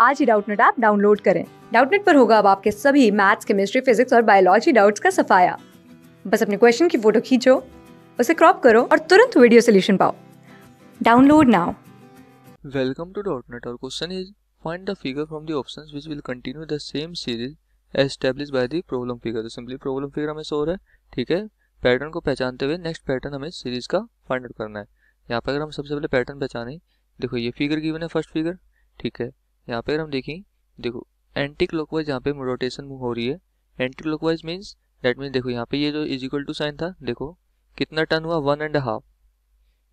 आज ही Doubtnut app download करें डाउटनेट पर होगा अब आपके सभी मैथ्स केमिस्ट्री फिजिक्स और बायोलॉजी डाउट्स का सफाया बस अपने क्वेश्चन की फोटो खींचो उसे क्रॉप करो और तुरंत वीडियो सोल्यूशन पाओ download now welcome to Doubtnut और question is find the figure from the options which will continue the same series establish by the problem figure तो सिंपली प्रॉब्लम फिगर हमें सो रहा है ठीक है पैटर्न को पहचानते हुए नेक्स्ट पैटर्न हमें सीरीज का फाइंड आउट करना है यहाँ पर अगर हम सबसे पहले पैटर्न पहचाने देखो ये फिगर गिवन है फर्स्ट फिगर ठीक है यहाँ पर हम देखें देखो एंटी क्लॉक वाइज यहाँ पे रोटेशन हो रही है anticlockwise means that means देखो यहाँ पे ये जो इज इक्वल टू साइन था देखो कितना टर्न हुआ वन एंड हाफ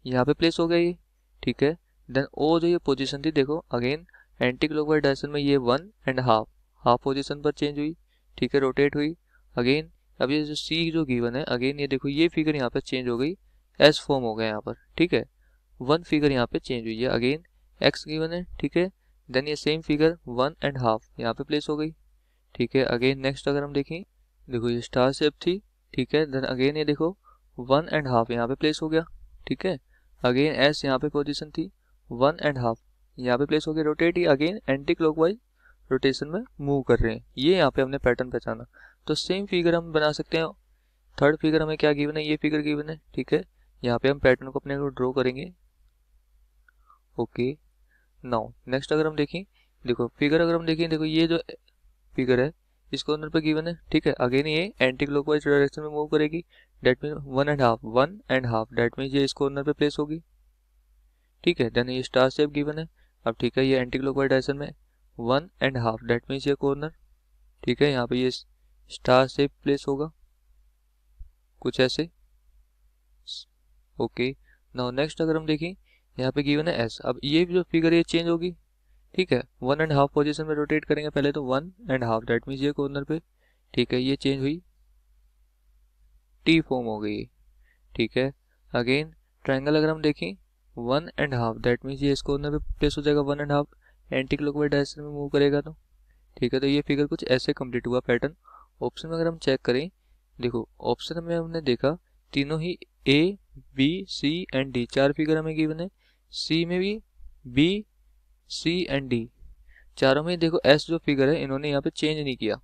यहाँ पे प्लेस हो गया ये ठीक है देन ओ जो ये पोजीशन थी देखो again anticlockwise direction में ये one and half half position पर चेंज हुई ठीक है रोटेट हुई अगेन अब ये जो सी जो गिवन है अगेन ये देखो ये फिगर यहाँ पर चेंज हो गई एस फॉर्म हो गया यहाँ पर ठीक है वन फिगर यहाँ पर चेंज हुई है अगेन एक्स गिवन है ठीक है देन ये same figure one and half यहाँ पे प्लेस हो गई ठीक है अगेन नेक्स्ट अगर हम देखें देखो ये स्टार सेप थी ठीक है देन अगेन ये देखो वन एंड हाफ यहाँ पे प्लेस हो गया ठीक है अगेन एस यहाँ पे पोजिशन थी वन एंड हाफ यहाँ पे प्लेस हो गया रोटेट ही again anticlockwise rotation में मूव कर रहे हैं ये यहाँ पे हमने पैटर्न पहचाना तो सेम फिगर हम बना सकते हैं थर्ड फिगर हमें क्या गिवन है ये फिगर गिवन है ठीक है यहाँ पे हम पैटर्न को अपने को ड्रॉ करेंगे ओके नाउ नेक्स्ट अगर हम देखें देखो फिगर अगर हम देखें देखो ये जो फिगर है इस कॉर्नर पर गिवन है ठीक है अगेन ये एंटी क्लॉक वाइज डायरेक्शन में मूव करेगी that mean one and half one and half that mean ये इस कॉर्नर पे प्लेस होगी ठीक है देन ये स्टार सेप गिवन है अब ठीक है ये एंटी क्लॉक वाइज डायरेक्शन में one and half that means ये कॉर्नर ठीक है यहाँ पे ये स्टार सेप प्लेस होगा कुछ ऐसे ओके नाउ नेक्स्ट अगर हम देखें यहाँ पे गिवन है एस अब ये जो फिगर ये चेंज होगी ठीक है वन एंड हाफ पोजिशन में रोटेट करेंगे पहले तो one and half that mean ये कॉर्नर पे ठीक है ये चेंज हुई टी फॉर्म हो गई ठीक है अगेन ट्राइंगल अगर हम देखें one and half that mean ये इस कॉर्नर पे प्लेस हो जाएगा one and half anticlockwise direction में मूव करेगा तो ठीक है तो ये फिगर कुछ ऐसे कंप्लीट हुआ पैटर्न ऑप्शन में अगर हम चेक करें देखो ऑप्शन में हमने देखा तीनों ही A B C and D चार फिगर हमें गिवन है सी में भी बी सी एंड डी चारों में देखो एस जो फिगर है इन्होंने यहाँ पे चेंज नहीं किया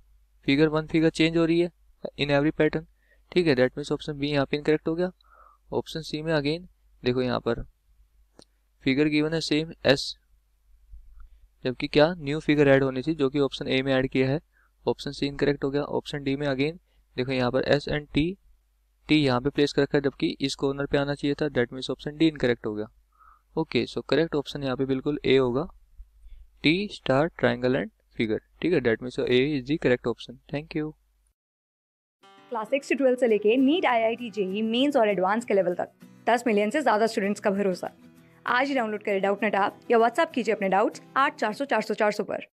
फिगर वन फिगर चेंज हो रही है इन एवरी पैटर्न ठीक है डेट मीन्स ऑप्शन बी यहाँ पे इनकरेक्ट हो गया ऑप्शन सी में अगेन देखो यहाँ पर फिगर गिवन है सेम एस जबकि क्या न्यू फिगर ऐड होनी थी जो कि ऑप्शन ए में ऐड किया है ऑप्शन सी इनकरेक्ट हो गया ऑप्शन डी में अगेन देखो यहाँ पर एस एंड टी टी यहाँ पे प्लेस कर रखा है जबकि इस कॉर्नर पे आना चाहिए था that means option D incorrect हो गया ओके सो करेक्ट ऑप्शन यहाँ पे बिल्कुल ए होगा T star triangle and figure ठीक है that mean A is the correct option thank you class six से ट्वेल्थ से लेके NEET I I T JEE mains और एडवांस के लेवल तक दस मिलियन से ज़्यादा स्टूडेंट्स का भरोसा आज ही डाउनलोड करें डाउट नेट आप या व्हाट्सअप कीजिए अपने डाउट्स आठ चार सौ चार सौ चार सौ पर